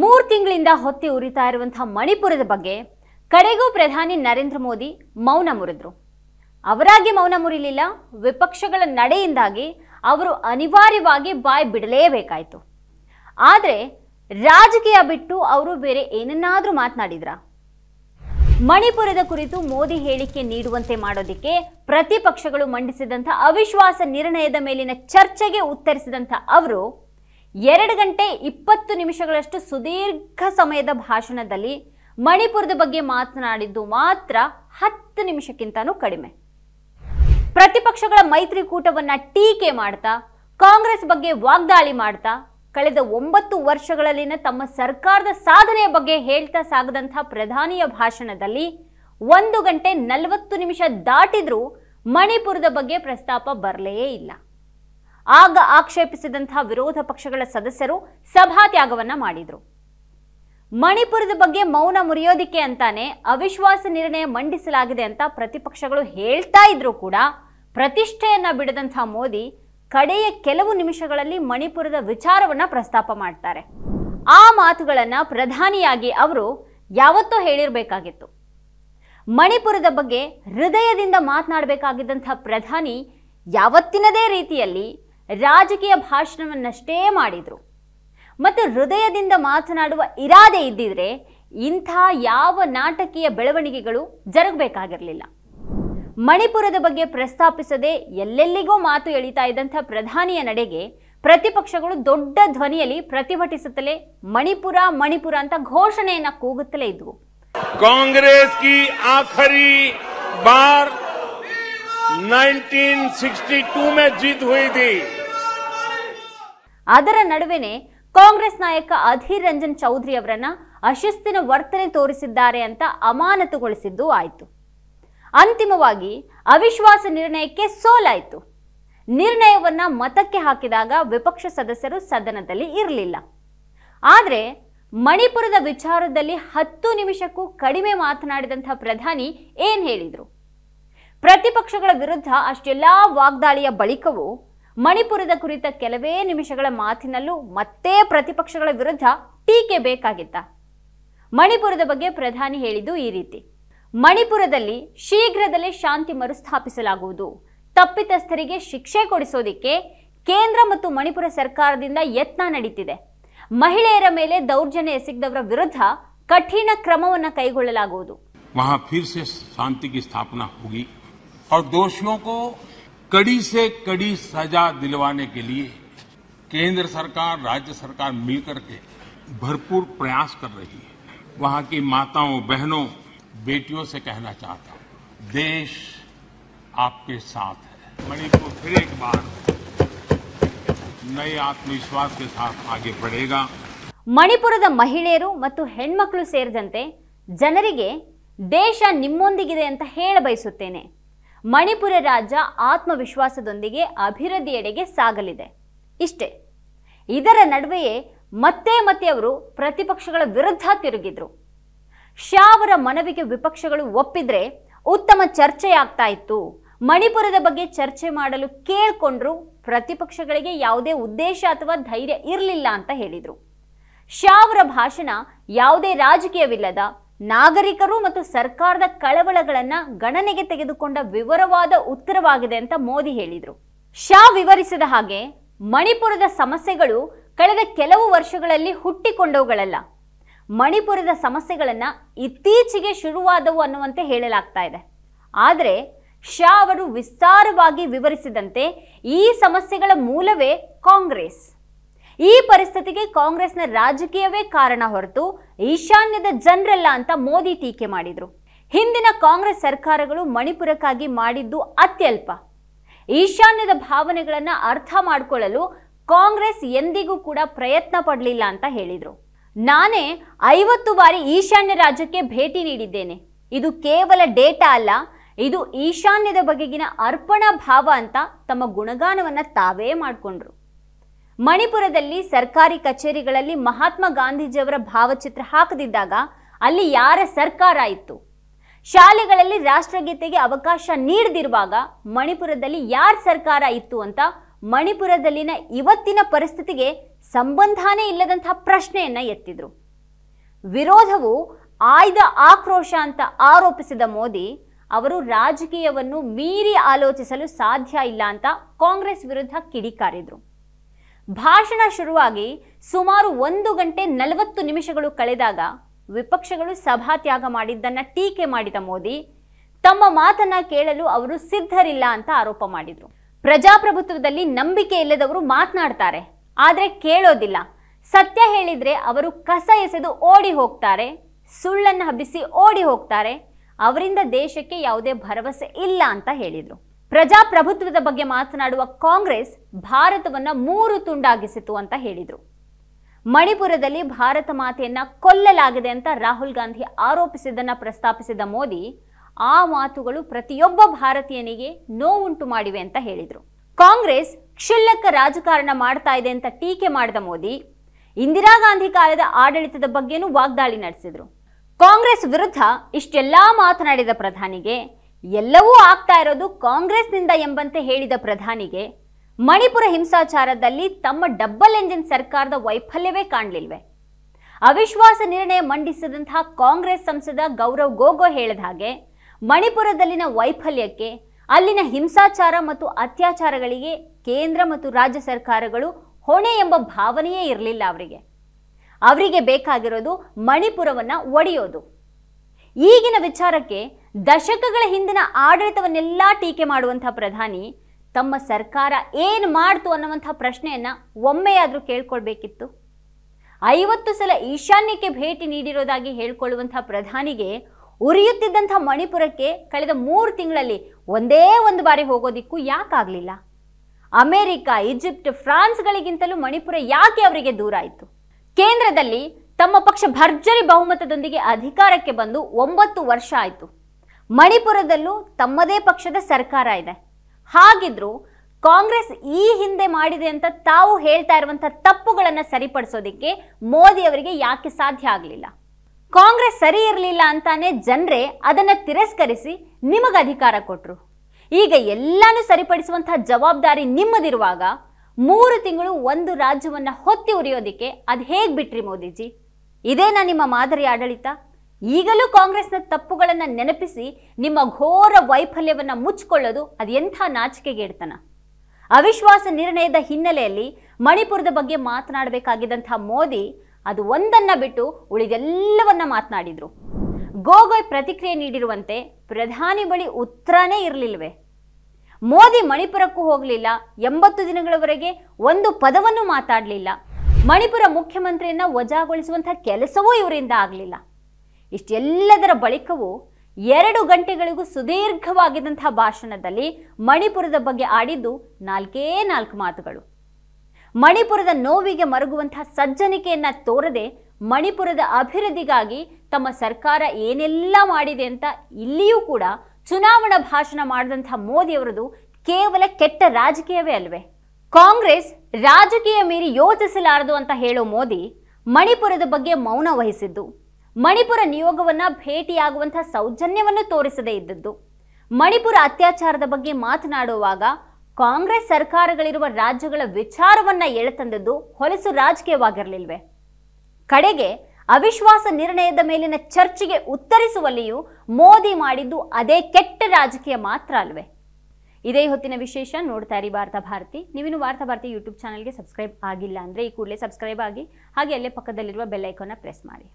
ಮೂರು ತಿಂಗಳಿಂದ ಹೊತ್ತಿ ಉರಿತಾ ಇರುವಂತಹ ಮಣಿಪುರದ ಬಗ್ಗೆ ಕಡೆಗೂ ಪ್ರಧಾನಿ ನರೇಂದ್ರ ಮೋದಿ ಮೌನ ಮುರಿದ್ರು ಅವರಾಗಿ ಮೌನ ಮುರಿಲಿಲ್ಲ ವಿಪಕ್ಷಗಳ ನಡೆಯಿಂದಾಗಿ ಅವರು ಅನಿವಾರ್ಯವಾಗಿ ಬಾಯಿ ಬಿಡಲೇಬೇಕಾಯಿತು ಆದರೆ ರಾಜಕೀಯ ಬಿಟ್ಟು ಅವರು ಬೇರೆ ಏನನ್ನಾದರೂ ಮಾತನಾಡಿದ್ರ ಮಣಿಪುರದ ಕುರಿತು ಮೋದಿ ಹೇಳಿಕೆ ನೀಡುವಂತೆ ಮಾಡೋದಿಕ್ಕೆ ಪ್ರತಿಪಕ್ಷಗಳು ಮಂಡಿಸಿದಂಥ ಅವಿಶ್ವಾಸ ನಿರ್ಣಯದ ಮೇಲಿನ ಚರ್ಚೆಗೆ ಉತ್ತರಿಸಿದಂಥ ಅವರು ಎರಡು ಗಂಟೆ ಇಪ್ಪತ್ತು ನಿಮಿಷಗಳಷ್ಟು ಸುದೀರ್ಘ ಸಮಯದ ಭಾಷಣದಲ್ಲಿ ಮಣಿಪುರದ ಬಗ್ಗೆ ಮಾತನಾಡಿದ್ದು ಮಾತ್ರ ಹತ್ತು ನಿಮಿಷಕ್ಕಿಂತನೂ ಕಡಿಮೆ ಪ್ರತಿಪಕ್ಷಗಳ ಮೈತ್ರಿಕೂಟವನ್ನ ಟೀಕೆ ಮಾಡ್ತಾ ಕಾಂಗ್ರೆಸ್ ಬಗ್ಗೆ ವಾಗ್ದಾಳಿ ಮಾಡ್ತಾ ಕಳೆದ ಒಂಬತ್ತು ವರ್ಷಗಳಲ್ಲಿನ ತಮ್ಮ ಸರ್ಕಾರದ ಸಾಧನೆಯ ಬಗ್ಗೆ ಹೇಳ್ತಾ ಸಾಗದಂಥ ಪ್ರಧಾನಿಯ ಭಾಷಣದಲ್ಲಿ ಒಂದು ಗಂಟೆ ನಲವತ್ತು ನಿಮಿಷ ದಾಟಿದ್ರೂ ಮಣಿಪುರದ ಬಗ್ಗೆ ಪ್ರಸ್ತಾಪ ಬರಲೇ ಇಲ್ಲ ಆಗ ಆಕ್ಷೇಪಿಸಿದಂತಹ ವಿರೋಧ ಪಕ್ಷಗಳ ಸದಸ್ಯರು ಸಭಾತ್ಯಾಗವನ್ನ ಮಾಡಿದರು ಮಣಿಪುರದ ಬಗ್ಗೆ ಮೌನ ಮುರಿಯೋದಿಕ್ಕೆ ಅಂತಾನೆ ಅವಿಶ್ವಾಸ ನಿರ್ಣಯ ಮಂಡಿಸಲಾಗಿದೆ ಅಂತ ಪ್ರತಿಪಕ್ಷಗಳು ಹೇಳ್ತಾ ಇದ್ರು ಕೂಡ ಪ್ರತಿಷ್ಠೆಯನ್ನ ಬಿಡದಂತಹ ಮೋದಿ ಕಡೆಯ ಕೆಲವು ನಿಮಿಷಗಳಲ್ಲಿ ಮಣಿಪುರದ ವಿಚಾರವನ್ನ ಪ್ರಸ್ತಾಪ ಮಾಡ್ತಾರೆ ಆ ಮಾತುಗಳನ್ನ ಪ್ರಧಾನಿಯಾಗಿ ಅವರು ಯಾವತ್ತೋ ಹೇಳಿರಬೇಕಾಗಿತ್ತು ಮಣಿಪುರದ ಬಗ್ಗೆ ಹೃದಯದಿಂದ ಮಾತನಾಡಬೇಕಾಗಿದ್ದಂಥ ಪ್ರಧಾನಿ ಯಾವತ್ತಿನದೇ ರೀತಿಯಲ್ಲಿ ರಾಜಕೀಯ ಭಾಷಣವನ್ನಷ್ಟೇ ಮಾಡಿದರು ಮತ್ತು ಹೃದಯದಿಂದ ಮಾತನಾಡುವ ಇರಾದೆ ಇದ್ದಿದ್ರೆ ಇಂಥ ಯಾವ ನಾಟಕೀಯ ಬೆಳವಣಿಗೆಗಳು ಜರುಗಬೇಕಾಗಿರಲಿಲ್ಲ ಮಣಿಪುರದ ಬಗ್ಗೆ ಪ್ರಸ್ತಾಪಿಸದೆ ಎಲ್ಲೆಲ್ಲಿಗೂ ಮಾತು ಎಳಿತಾ ಇದ್ದಂಥ ಪ್ರಧಾನಿಯ ನಡೆಗೆ ಪ್ರತಿಪಕ್ಷಗಳು ದೊಡ್ಡ ಧ್ವನಿಯಲ್ಲಿ ಪ್ರತಿಭಟಿಸುತ್ತಲೇ ಮಣಿಪುರ ಮಣಿಪುರ ಅಂತ ಘೋಷಣೆಯನ್ನ ಕೂಗುತ್ತಲೇ ಇದ್ವು ಕಾಂಗ್ರೆಸ್ ಕಿ ಆಖರಿ ಬಾರ್ 1962 ಅದರ ನಡುವೆನೆ ಕಾಂಗ್ರೆಸ್ ನಾಯಕ ಅಧೀರ್ ರಂಜನ್ ಚೌಧರಿ ಅವರನ್ನ ಅಶಿಸ್ತಿನ ವರ್ತನೆ ತೋರಿಸಿದ್ದಾರೆ ಅಂತ ಅಮಾನತುಗೊಳಿಸಿದ್ದು ಆಯಿತು ಅಂತಿಮವಾಗಿ ಅವಿಶ್ವಾಸ ನಿರ್ಣಯಕ್ಕೆ ಸೋಲಾಯಿತು ನಿರ್ಣಯವನ್ನ ಮತಕ್ಕೆ ಹಾಕಿದಾಗ ವಿಪಕ್ಷ ಸದಸ್ಯರು ಸದನದಲ್ಲಿ ಇರಲಿಲ್ಲ ಆದರೆ ಮಣಿಪುರದ ವಿಚಾರದಲ್ಲಿ ಹತ್ತು ನಿಮಿಷಕ್ಕೂ ಕಡಿಮೆ ಮಾತನಾಡಿದಂಥ ಪ್ರಧಾನಿ ಏನ್ ಹೇಳಿದರು ಪ್ರತಿಪಕ್ಷಗಳ ವಿರುದ್ಧ ಅಷ್ಟೆಲ್ಲಾ ವಾಗ್ದಾಳಿಯ ಬಳಿಕವೂ ಮಣಿಪುರದ ಕುರಿತ ಕೆಲವೇ ನಿಮಿಷಗಳ ಮಾತಿನಲ್ಲೂ ಮತ್ತೆ ಪ್ರತಿಪಕ್ಷಗಳ ವಿರುದ್ಧ ಟೀಕೆ ಬೇಕಾಗಿತ್ತ ಮಣಿಪುರದ ಬಗ್ಗೆ ಪ್ರಧಾನಿ ಹೇಳಿದ್ದು ಈ ರೀತಿ ಮಣಿಪುರದಲ್ಲಿ ಶೀಘ್ರದಲ್ಲೇ ಶಾಂತಿ ಮರುಸ್ಥಾಪಿಸಲಾಗುವುದು ತಪ್ಪಿತಸ್ಥರಿಗೆ ಶಿಕ್ಷೆ ಕೊಡಿಸೋದಿಕ್ಕೆ ಕೇಂದ್ರ ಮತ್ತು ಮಣಿಪುರ ಸರ್ಕಾರದಿಂದ ಯತ್ನ ನಡೀತಿದೆ ಮಹಿಳೆಯರ ಮೇಲೆ ದೌರ್ಜನ್ಯ ಎಸಗಿದವರ ವಿರುದ್ಧ ಕಠಿಣ ಕ್ರಮವನ್ನು ಕೈಗೊಳ್ಳಲಾಗುವುದು और दोषियों को कड़ी से कड़ी सजा दिलवाने के लिए केंद्र सरकार राज्य सरकार मिलकर के भरपूर प्रयास कर रही है वहां की माताओं बहनों बेटियों से कहना चाहता हूं देश आपके साथ है मणिपुर फिर एक बार नए आत्मविश्वास के साथ आगे बढ़ेगा मणिपुर ಮಹಿಳೆಯರು ಮತ್ತು ಹೆಣ್ಮಕ್ಳು ಸೇರಿದಂತೆ ಜನರಿಗೆ ದೇಶ ನಿಮ್ಮೊಂದಿಗಿದೆ ಅಂತ ಮಣಿಪುರ ರಾಜ್ಯ ಆತ್ಮವಿಶ್ವಾಸದೊಂದಿಗೆ ಅಭಿವೃದ್ಧಿಯೆಡೆಗೆ ಸಾಗಲಿದೆ ಇಷ್ಟೇ ಇದರ ನಡುವೆಯೇ ಮತ್ತೆ ಮತ್ತೆ ಅವರು ಪ್ರತಿಪಕ್ಷಗಳ ವಿರುದ್ಧ ತಿರುಗಿದ್ರು ಶಾ ಅವರ ಮನವಿಗೆ ವಿಪಕ್ಷಗಳು ಒಪ್ಪಿದ್ರೆ ಉತ್ತಮ ಚರ್ಚೆಯಾಗ್ತಾ ಇತ್ತು ಮಣಿಪುರದ ಬಗ್ಗೆ ಚರ್ಚೆ ಮಾಡಲು ಕೇಳ್ಕೊಂಡ್ರು ಪ್ರತಿಪಕ್ಷಗಳಿಗೆ ಯಾವುದೇ ಉದ್ದೇಶ ಅಥವಾ ಧೈರ್ಯ ಇರಲಿಲ್ಲ ಅಂತ ಹೇಳಿದರು ಶಾ ಅವರ ಭಾಷಣ ಯಾವುದೇ ರಾಜಕೀಯವಿಲ್ಲದ ನಾಗರಿಕರು ಮತ್ತು ಸರ್ಕಾರದ ಕಳವಳಗಳನ್ನು ಗಣನೆಗೆ ತೆಗೆದುಕೊಂಡ ವಿವರವಾದ ಉತ್ತರವಾಗಿದೆ ಅಂತ ಮೋದಿ ಹೇಳಿದರು ಶಾ ವಿವರಿಸಿದ ಹಾಗೆ ಮಣಿಪುರದ ಸಮಸ್ಯೆಗಳು ಕಳೆದ ಕೆಲವು ವರ್ಷಗಳಲ್ಲಿ ಹುಟ್ಟಿಕೊಂಡವುಗಳಲ್ಲ ಮಣಿಪುರದ ಸಮಸ್ಯೆಗಳನ್ನು ಇತ್ತೀಚೆಗೆ ಶುರುವಾದವು ಅನ್ನುವಂತೆ ಹೇಳಲಾಗ್ತಾ ಇದೆ ಆದರೆ ಶಾ ಅವರು ವಿಸ್ತಾರವಾಗಿ ವಿವರಿಸಿದಂತೆ ಈ ಸಮಸ್ಯೆಗಳ ಮೂಲವೇ ಕಾಂಗ್ರೆಸ್ ಈ ಪರಿಸ್ಥಿತಿಗೆ ಕಾಂಗ್ರೆಸ್ನ ರಾಜಕೀಯವೇ ಕಾರಣ ಹೊರತು ಈಶಾನ್ಯದ ಜನರಲ್ಲ ಅಂತ ಮೋದಿ ಟೀಕೆ ಮಾಡಿದರು ಹಿಂದಿನ ಕಾಂಗ್ರೆಸ್ ಸರ್ಕಾರಗಳು ಮಣಿಪುರಕ್ಕಾಗಿ ಮಾಡಿದ್ದು ಅತ್ಯಲ್ಪ ಈಶಾನ್ಯದ ಭಾವನೆಗಳನ್ನ ಅರ್ಥ ಮಾಡಿಕೊಳ್ಳಲು ಕಾಂಗ್ರೆಸ್ ಎಂದಿಗೂ ಕೂಡ ಪ್ರಯತ್ನ ಪಡಲಿಲ್ಲ ಅಂತ ಹೇಳಿದರು ನಾನೇ ಐವತ್ತು ಬಾರಿ ಈಶಾನ್ಯ ರಾಜ್ಯಕ್ಕೆ ಭೇಟಿ ನೀಡಿದ್ದೇನೆ ಇದು ಕೇವಲ ಡೇಟಾ ಅಲ್ಲ ಇದು ಈಶಾನ್ಯದ ಬಗೆಗಿನ ಅರ್ಪಣಾ ಭಾವ ಅಂತ ತಮ್ಮ ಗುಣಗಾನವನ್ನು ತಾವೇ ಮಾಡಿಕೊಂಡ್ರು ಮಣಿಪುರದಲ್ಲಿ ಸರ್ಕಾರಿ ಕಚೇರಿಗಳಲ್ಲಿ ಮಹಾತ್ಮ ಗಾಂಧೀಜಿಯವರ ಭಾವಚಿತ್ರ ಹಾಕದಿದ್ದಾಗ ಅಲ್ಲಿ ಯಾರ ಸರ್ಕಾರ ಇತ್ತು ಶಾಲೆಗಳಲ್ಲಿ ರಾಷ್ಟ್ರಗೀತೆಗೆ ಅವಕಾಶ ನೀಡದಿರುವಾಗ ಮಣಿಪುರದಲ್ಲಿ ಯಾರ ಸರ್ಕಾರ ಇತ್ತು ಅಂತ ಮಣಿಪುರದಲ್ಲಿನ ಇವತ್ತಿನ ಪರಿಸ್ಥಿತಿಗೆ ಸಂಬಂಧನೇ ಇಲ್ಲದಂತಹ ಪ್ರಶ್ನೆಯನ್ನ ಎತ್ತಿದ್ರು ವಿರೋಧವು ಆಯ್ದ ಆಕ್ರೋಶ ಅಂತ ಆರೋಪಿಸಿದ ಮೋದಿ ಅವರು ರಾಜಕೀಯವನ್ನು ಮೀರಿ ಆಲೋಚಿಸಲು ಸಾಧ್ಯ ಇಲ್ಲ ಅಂತ ಕಾಂಗ್ರೆಸ್ ವಿರುದ್ಧ ಕಿಡಿಕಾರಿದ್ರು ಭಾಷಣ ಶುರುವಾಗಿ ಸುಮಾರು ಒಂದು ಗಂಟೆ ನಲವತ್ತು ನಿಮಿಷಗಳು ಕಳೆದಾಗ ವಿಪಕ್ಷಗಳು ಸಭಾತ್ಯಾಗ ಮಾಡಿದ್ದನ್ನು ಟೀಕೆ ಮಾಡಿದ ಮೋದಿ ತಮ್ಮ ಮಾತನ್ನ ಕೇಳಲು ಅವರು ಸಿದ್ಧರಿಲ್ಲ ಅಂತ ಆರೋಪ ಮಾಡಿದರು ಪ್ರಜಾಪ್ರಭುತ್ವದಲ್ಲಿ ನಂಬಿಕೆ ಇಲ್ಲದವರು ಮಾತನಾಡ್ತಾರೆ ಆದರೆ ಕೇಳೋದಿಲ್ಲ ಸತ್ಯ ಹೇಳಿದ್ರೆ ಅವರು ಕಸ ಎಸೆದು ಓಡಿ ಹೋಗ್ತಾರೆ ಸುಳ್ಳನ್ನು ಹಬ್ಬಿಸಿ ಓಡಿ ಹೋಗ್ತಾರೆ ಅವರಿಂದ ದೇಶಕ್ಕೆ ಯಾವುದೇ ಭರವಸೆ ಇಲ್ಲ ಅಂತ ಹೇಳಿದರು ಪ್ರಜಾಪ್ರಭುತ್ವದ ಬಗ್ಗೆ ಮಾತನಾಡುವ ಕಾಂಗ್ರೆಸ್ ಭಾರತವನ್ನು ಮೂರು ತುಂಡಾಗಿಸಿತು ಅಂತ ಹೇಳಿದರು ಮಣಿಪುರದಲ್ಲಿ ಭಾರತ ಮಾತೆಯನ್ನ ಕೊಲ್ಲಲಾಗಿದೆ ಅಂತ ರಾಹುಲ್ ಗಾಂಧಿ ಆರೋಪಿಸಿದ್ದನ್ನ ಪ್ರಸ್ತಾಪಿಸಿದ ಮೋದಿ ಆ ಮಾತುಗಳು ಪ್ರತಿಯೊಬ್ಬ ಭಾರತೀಯನಿಗೆ ನೋವುಂಟು ಮಾಡಿವೆ ಅಂತ ಹೇಳಿದರು ಕಾಂಗ್ರೆಸ್ ಕ್ಷುಲ್ಲಕ ರಾಜಕಾರಣ ಮಾಡ್ತಾ ಇದೆ ಅಂತ ಟೀಕೆ ಮಾಡಿದ ಮೋದಿ ಇಂದಿರಾ ಗಾಂಧಿ ಕಾಲದ ಆಡಳಿತದ ಬಗ್ಗೆನೂ ವಾಗ್ದಾಳಿ ನಡೆಸಿದರು ಕಾಂಗ್ರೆಸ್ ವಿರುದ್ಧ ಇಷ್ಟೆಲ್ಲಾ ಮಾತನಾಡಿದ ಪ್ರಧಾನಿಗೆ ಎಲ್ಲವೂ ಆಗ್ತಾ ಇರೋದು ಕಾಂಗ್ರೆಸ್ನಿಂದ ಎಂಬಂತೆ ಹೇಳಿದ ಪ್ರಧಾನಿಗೆ ಮಣಿಪುರ ಹಿಂಸಾಚಾರದಲ್ಲಿ ತಮ್ಮ ಡಬ್ಬಲ್ ಎಂಜಿನ್ ಸರ್ಕಾರದ ವೈಫಲ್ಯವೇ ಕಾಣಲಿಲ್ವೆ ಅವಿಶ್ವಾಸ ನಿರ್ಣಯ ಮಂಡಿಸಿದಂತಹ ಕಾಂಗ್ರೆಸ್ ಸಂಸದ ಗೌರವ್ ಗೊಗೊಯ್ ಹೇಳಿದ ಹಾಗೆ ಮಣಿಪುರದಲ್ಲಿನ ವೈಫಲ್ಯಕ್ಕೆ ಅಲ್ಲಿನ ಹಿಂಸಾಚಾರ ಮತ್ತು ಅತ್ಯಾಚಾರಗಳಿಗೆ ಕೇಂದ್ರ ಮತ್ತು ರಾಜ್ಯ ಸರ್ಕಾರಗಳು ಹೊಣೆ ಎಂಬ ಭಾವನೆಯೇ ಇರಲಿಲ್ಲ ಅವರಿಗೆ ಅವರಿಗೆ ಬೇಕಾಗಿರೋದು ಮಣಿಪುರವನ್ನು ಒಡೆಯೋದು ಈಗಿನ ವಿಚಾರಕ್ಕೆ ದಶಕಗಳ ಹಿಂದಿನ ಆಡಳಿತವನ್ನೆಲ್ಲ ಟೀಕೆ ಮಾಡುವಂತಹ ಪ್ರಧಾನಿ ತಮ್ಮ ಸರ್ಕಾರ ಏನು ಮಾಡ್ತು ಅನ್ನುವಂಥ ಪ್ರಶ್ನೆಯನ್ನು ಒಮ್ಮೆಯಾದರೂ ಕೇಳ್ಕೊಳ್ಬೇಕಿತ್ತು ಐವತ್ತು ಸಲ ಈಶಾನ್ಯಕ್ಕೆ ಭೇಟಿ ನೀಡಿರೋದಾಗಿ ಹೇಳ್ಕೊಳ್ಳುವಂಥ ಪ್ರಧಾನಿಗೆ ಉರಿಯುತ್ತಿದ್ದಂಥ ಮಣಿಪುರಕ್ಕೆ ಕಳೆದ ಮೂರು ತಿಂಗಳಲ್ಲಿ ಒಂದೇ ಒಂದು ಬಾರಿ ಹೋಗೋದಿಕ್ಕೂ ಯಾಕಾಗಲಿಲ್ಲ ಅಮೆರಿಕ ಈಜಿಪ್ಟ್ ಫ್ರಾನ್ಸ್ಗಳಿಗಿಂತಲೂ ಮಣಿಪುರ ಯಾಕೆ ಅವರಿಗೆ ದೂರ ಆಯಿತು ಕೇಂದ್ರದಲ್ಲಿ ತಮ್ಮ ಪಕ್ಷ ಭರ್ಜರಿ ಬಹುಮತದೊಂದಿಗೆ ಅಧಿಕಾರಕ್ಕೆ ಬಂದು ಒಂಬತ್ತು ವರ್ಷ ಆಯಿತು ಮಣಿಪುರದಲ್ಲೂ ತಮ್ಮದೇ ಪಕ್ಷದ ಸರ್ಕಾರ ಇದೆ ಹಾಗಿದ್ರು ಕಾಂಗ್ರೆಸ್ ಈ ಹಿಂದೆ ಮಾಡಿದೆ ಅಂತ ತಾವು ಹೇಳ್ತಾ ಇರುವಂತಹ ತಪ್ಪುಗಳನ್ನ ಸರಿಪಡಿಸೋದಿಕ್ಕೆ ಮೋದಿ ಅವರಿಗೆ ಯಾಕೆ ಸಾಧ್ಯ ಆಗಲಿಲ್ಲ ಕಾಂಗ್ರೆಸ್ ಸರಿ ಇರಲಿಲ್ಲ ಅಂತಾನೆ ಜನರೇ ಅದನ್ನ ತಿರಸ್ಕರಿಸಿ ನಿಮಗೆ ಅಧಿಕಾರ ಕೊಟ್ರು ಈಗ ಎಲ್ಲಾನು ಸರಿಪಡಿಸುವಂತಹ ಜವಾಬ್ದಾರಿ ನಿಮ್ಮದಿರುವಾಗ ಮೂರು ತಿಂಗಳು ಒಂದು ರಾಜ್ಯವನ್ನ ಹೊತ್ತಿ ಉರಿಯೋದಿಕ್ಕೆ ಅದು ಹೇಗ್ ಬಿಟ್ರಿ ಮೋದಿಜಿ ಇದೇನಾ ನಿಮ್ಮ ಮಾದರಿ ಆಡಳಿತ ಈಗಲೂ ಕಾಂಗ್ರೆಸ್ನ ತಪ್ಪುಗಳನ್ನು ನೆನಪಿಸಿ ನಿಮ್ಮ ಘೋರ ವೈಫಲ್ಯವನ್ನು ಮುಚ್ಚಿಕೊಳ್ಳೋದು ಅದು ಎಂಥ ನಾಚಿಕೆಗೇಡ್ತನ ಅವಿಶ್ವಾಸ ನಿರ್ಣಯದ ಹಿನ್ನೆಲೆಯಲ್ಲಿ ಮಣಿಪುರದ ಬಗ್ಗೆ ಮಾತನಾಡಬೇಕಾಗಿದ್ದಂಥ ಮೋದಿ ಅದು ಒಂದನ್ನ ಬಿಟ್ಟು ಉಳಿದೆಲ್ಲವನ್ನ ಮಾತನಾಡಿದರು ಗೊಗೋಯ್ ಪ್ರತಿಕ್ರಿಯೆ ನೀಡಿರುವಂತೆ ಪ್ರಧಾನಿ ಬಳಿ ಉತ್ತರನೇ ಇರಲಿಲ್ವೇ ಮೋದಿ ಮಣಿಪುರಕ್ಕೂ ಹೋಗಲಿಲ್ಲ ಎಂಬತ್ತು ದಿನಗಳವರೆಗೆ ಒಂದು ಪದವನ್ನು ಮಾತಾಡಲಿಲ್ಲ ಮಣಿಪುರ ಮುಖ್ಯಮಂತ್ರಿಯನ್ನು ವಜಾಗೊಳಿಸುವಂಥ ಕೆಲಸವೂ ಇವರಿಂದ ಆಗಲಿಲ್ಲ ಇಷ್ಟೆಲ್ಲದರ ಬಳಿಕವೂ ಎರಡು ಗಂಟೆಗಳಿಗೂ ಸುದೀರ್ಘವಾಗಿದ್ದಂತಹ ಭಾಷಣದಲ್ಲಿ ಮಣಿಪುರದ ಬಗ್ಗೆ ಆಡಿದ್ದು ನಾಲ್ಕೇ ನಾಲ್ಕು ಮಾತುಗಳು ಮಣಿಪುರದ ನೋವಿಗೆ ಮರುಗುವಂತಹ ಸಜ್ಜನಿಕೆಯನ್ನು ತೋರದೆ ಮಣಿಪುರದ ಅಭಿವೃದ್ಧಿಗಾಗಿ ತಮ್ಮ ಸರ್ಕಾರ ಏನೆಲ್ಲ ಮಾಡಿದೆ ಅಂತ ಇಲ್ಲಿಯೂ ಕೂಡ ಚುನಾವಣಾ ಭಾಷಣ ಮಾಡಿದಂತಹ ಮೋದಿಯವರದು ಕೇವಲ ಕೆಟ್ಟ ರಾಜಕೀಯವೇ ಅಲ್ವೇ ಕಾಂಗ್ರೆಸ್ ರಾಜಕೀಯ ಮೀರಿ ಯೋಚಿಸಲಾರದು ಅಂತ ಹೇಳೋ ಮೋದಿ ಮಣಿಪುರದ ಬಗ್ಗೆ ಮೌನ ವಹಿಸಿದ್ದು ಮಣಿಪುರ ನಿಯೋಗವನ್ನ ಭೇಟಿಯಾಗುವಂತಹ ಸೌಜನ್ಯವನ್ನು ತೋರಿಸದೇ ಇದ್ದದ್ದು ಮಣಿಪುರ ಅತ್ಯಾಚಾರದ ಬಗ್ಗೆ ಮಾತನಾಡುವಾಗ ಕಾಂಗ್ರೆಸ್ ಸರ್ಕಾರಗಳಿರುವ ರಾಜ್ಯಗಳ ವಿಚಾರವನ್ನ ಎಳೆತಂದದ್ದು ಹೊಲಸು ರಾಜಕೀಯವಾಗಿರಲಿಲ್ವೆ ಕಡೆಗೆ ಅವಿಶ್ವಾಸ ನಿರ್ಣಯದ ಮೇಲಿನ ಚರ್ಚೆಗೆ ಉತ್ತರಿಸುವಲ್ಲಿಯೂ ಮೋದಿ ಮಾಡಿದ್ದು ಅದೇ ಕೆಟ್ಟ ರಾಜಕೀಯ ಮಾತ್ರ ಅಲ್ವೇ ಇದೇ ಹೊತ್ತಿನ ವಿಶೇಷ ನೋಡ್ತಾ ಇರಿ ವಾರ್ತಾ ಭಾರತಿ ನೀವಿನ ವಾರ್ತಾ ಭಾರತಿ ಯೂಟ್ಯೂಬ್ ಚಾನಲ್ಗೆ ಸಬ್ಸ್ಕ್ರೈಬ್ ಆಗಿಲ್ಲ ಅಂದ್ರೆ ಈ ಕೂಡಲೇ ಸಬ್ಸ್ಕ್ರೈಬ್ ಆಗಿ ಹಾಗೆ ಅಲ್ಲೇ ಪಕ್ಕದಲ್ಲಿರುವ ಬೆಲ್ಲೈಕನ್ನ ಪ್ರೆಸ್ ಮಾಡಿ